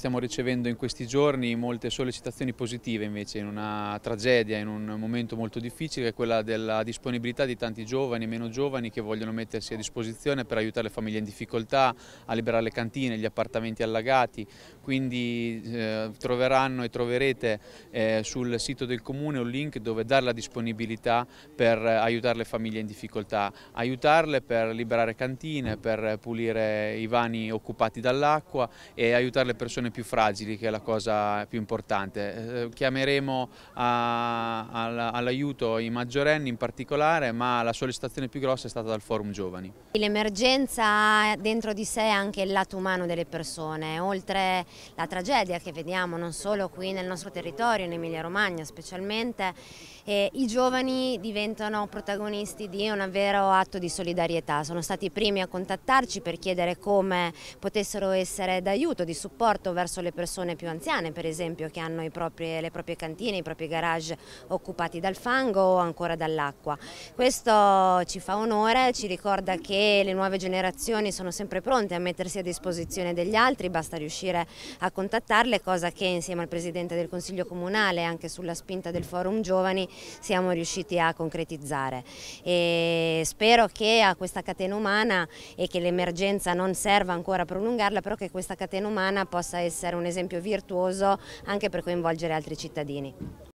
Stiamo ricevendo in questi giorni molte sollecitazioni positive invece in una tragedia, in un momento molto difficile, che è quella della disponibilità di tanti giovani e meno giovani che vogliono mettersi a disposizione per aiutare le famiglie in difficoltà, a liberare le cantine, gli appartamenti allagati, quindi eh, troveranno e troverete eh, sul sito del comune un link dove dare la disponibilità per aiutare le famiglie in difficoltà, aiutarle per liberare cantine, per pulire i vani occupati dall'acqua e aiutare le persone persone più fragili che è la cosa più importante. Eh, chiameremo all'aiuto i maggiorenni in particolare ma la sollecitazione più grossa è stata dal Forum Giovani. L'emergenza ha dentro di sé anche il lato umano delle persone, oltre la tragedia che vediamo non solo qui nel nostro territorio, in Emilia Romagna specialmente, eh, i giovani diventano protagonisti di un vero atto di solidarietà, sono stati i primi a contattarci per chiedere come potessero essere d'aiuto, di supporto verso le persone più anziane per esempio che hanno proprie, le proprie cantine, i propri garage occupati dal fango o ancora dall'acqua. Questo ci fa onore, ci ricorda che le nuove generazioni sono sempre pronte a mettersi a disposizione degli altri, basta riuscire a contattarle, cosa che insieme al Presidente del Consiglio Comunale anche sulla spinta del Forum Giovani siamo riusciti a concretizzare. E spero che a questa catena umana e che l'emergenza non serva ancora a prolungarla, però che questa catena umana possa essere essere un esempio virtuoso anche per coinvolgere altri cittadini.